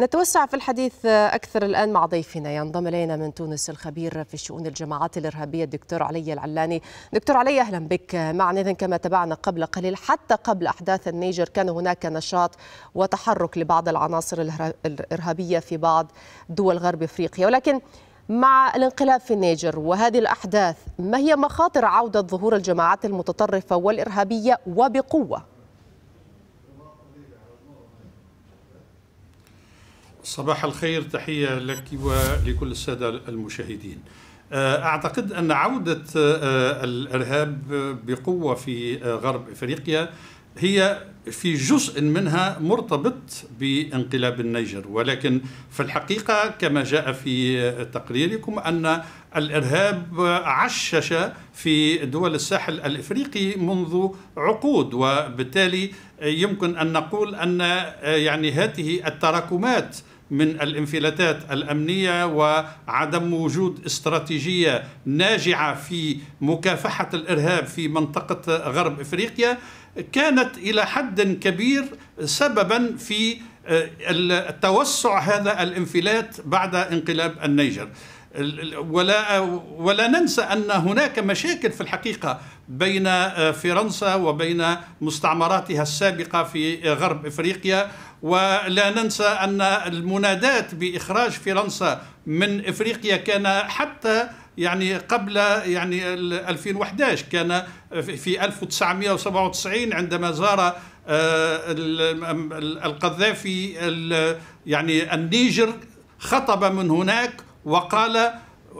نتوسع في الحديث أكثر الآن مع ضيفنا ينضم إلينا من تونس الخبير في شؤون الجماعات الإرهابية الدكتور علي العلاني دكتور علي أهلا بك معنا كما تابعنا قبل قليل حتى قبل أحداث النيجر كان هناك نشاط وتحرك لبعض العناصر الإرهابية في بعض دول غرب إفريقيا ولكن مع الانقلاب في النيجر وهذه الأحداث ما هي مخاطر عودة ظهور الجماعات المتطرفة والإرهابية وبقوة؟ صباح الخير تحية لك ولكل السادة المشاهدين آه، أعتقد أن عودة آه، الإرهاب بقوة في آه، غرب إفريقيا هي في جزء منها مرتبط بانقلاب النيجر ولكن في الحقيقة كما جاء في تقريركم أن الإرهاب عشش في دول الساحل الإفريقي منذ عقود وبالتالي يمكن أن نقول أن يعني هذه التراكمات من الانفلاتات الامنيه وعدم وجود استراتيجيه ناجعه في مكافحه الارهاب في منطقه غرب افريقيا كانت الى حد كبير سببا في آه، توسع هذا الانفلات بعد انقلاب النيجر ولا ولا ننسى ان هناك مشاكل في الحقيقه بين آه، فرنسا وبين مستعمراتها السابقه في غرب افريقيا ولا ننسى ان المنادات باخراج فرنسا من افريقيا كان حتى يعني قبل يعني 2011 كان في 1997 عندما زار آه، القذافي يعني النيجر خطب من هناك وقال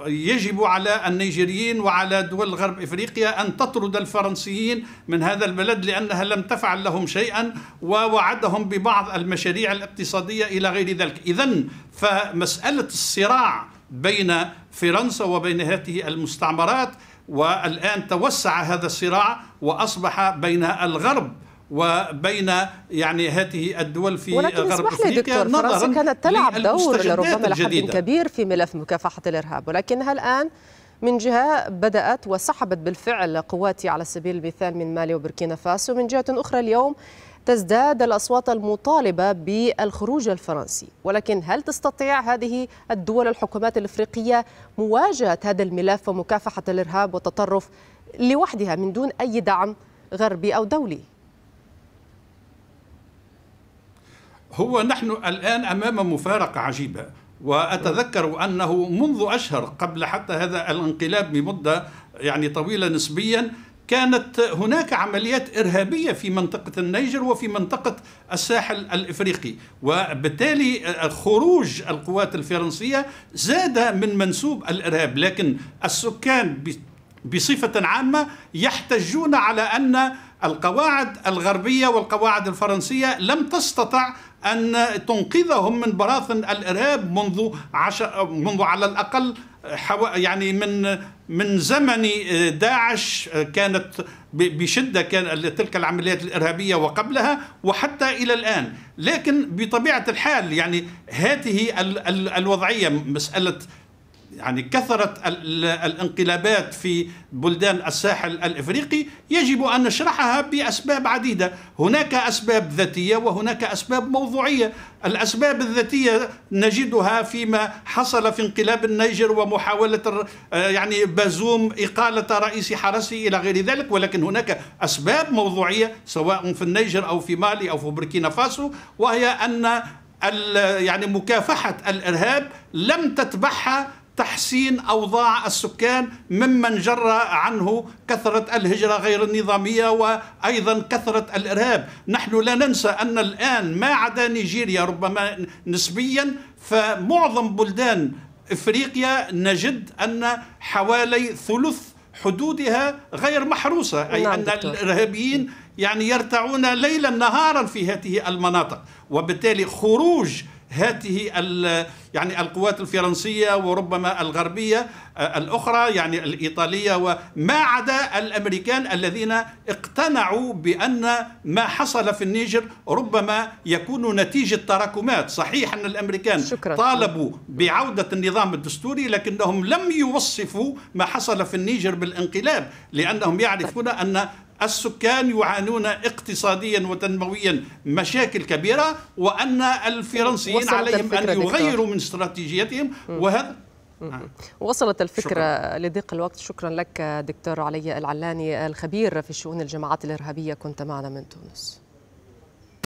يجب على النيجيريين وعلى دول غرب افريقيا ان تطرد الفرنسيين من هذا البلد لانها لم تفعل لهم شيئا ووعدهم ببعض المشاريع الاقتصاديه الى غير ذلك، اذا فمساله الصراع بين فرنسا وبين هذه المستعمرات والان توسع هذا الصراع واصبح بين الغرب وبين يعني هذه الدول في ولكن غرب اسمح لي دكتور فرنسا كانت تلعب دور لربما لحد كبير في ملف مكافحه الارهاب ولكنها الان من جهة بدأت وسحبت بالفعل قواتي على سبيل المثال من مالي وبركينا فاسو ومن جهة أخرى اليوم تزداد الأصوات المطالبة بالخروج الفرنسي ولكن هل تستطيع هذه الدول الحكومات الإفريقية مواجهة هذا الملف ومكافحة الإرهاب والتطرف لوحدها من دون أي دعم غربي أو دولي؟ هو نحن الآن أمام مفارقة عجيبة وأتذكر أنه منذ أشهر قبل حتى هذا الانقلاب بمدة يعني طويلة نسبيا كانت هناك عمليات إرهابية في منطقة النيجر وفي منطقة الساحل الإفريقي وبالتالي خروج القوات الفرنسية زاد من منسوب الإرهاب لكن السكان بصفة عامة يحتجون على أن القواعد الغربية والقواعد الفرنسية لم تستطع أن تنقذهم من براثن الإرهاب منذ عشر منذ على الأقل حو... يعني من من زمن آه، داعش آه، كانت بشدة كان تلك العمليات الإرهابية وقبلها وحتى إلى الآن لكن بطبيعة الحال يعني هذه الوضعية مسألة يعني كثرة الانقلابات في بلدان الساحل الافريقي يجب ان نشرحها باسباب عديده، هناك اسباب ذاتيه وهناك اسباب موضوعيه، الاسباب الذاتيه نجدها فيما حصل في انقلاب النيجر ومحاوله آه، يعني بازوم اقاله رئيس حرسه الى غير ذلك، ولكن هناك اسباب موضوعيه سواء في النيجر او في مالي او في بوركينا فاسو وهي ان يعني مكافحه الارهاب لم تتبعها تحسين أوضاع السكان ممن جرى عنه كثرة الهجرة غير النظامية وأيضا كثرة الإرهاب نحن لا ننسى أن الآن ما عدا نيجيريا ربما نسبيا فمعظم بلدان إفريقيا نجد أن حوالي ثلث حدودها غير محروسة أي نعم، أن دكتور. الإرهابيين يعني يرتعون ليلا نهارا في هذه المناطق وبالتالي خروج هاته يعني القوات الفرنسية وربما الغربية آه، الأخرى يعني الإيطالية وما عدا الأمريكان الذين اقتنعوا بأن ما حصل في النيجر ربما يكون نتيجة تراكمات صحيح أن الأمريكان شكرا. طالبوا بعودة النظام الدستوري لكنهم لم يوصفوا ما حصل في النيجر بالانقلاب لأنهم يعرفون أن السكان يعانون اقتصاديا وتنمويا مشاكل كبيرة وأن الفرنسيين عليهم أن يغيروا من استراتيجيتهم وهذا نعم. وصلت الفكرة شكرا. لضيق الوقت شكرا لك دكتور علي العلاني الخبير في شؤون الجماعات الإرهابية كنت معنا من تونس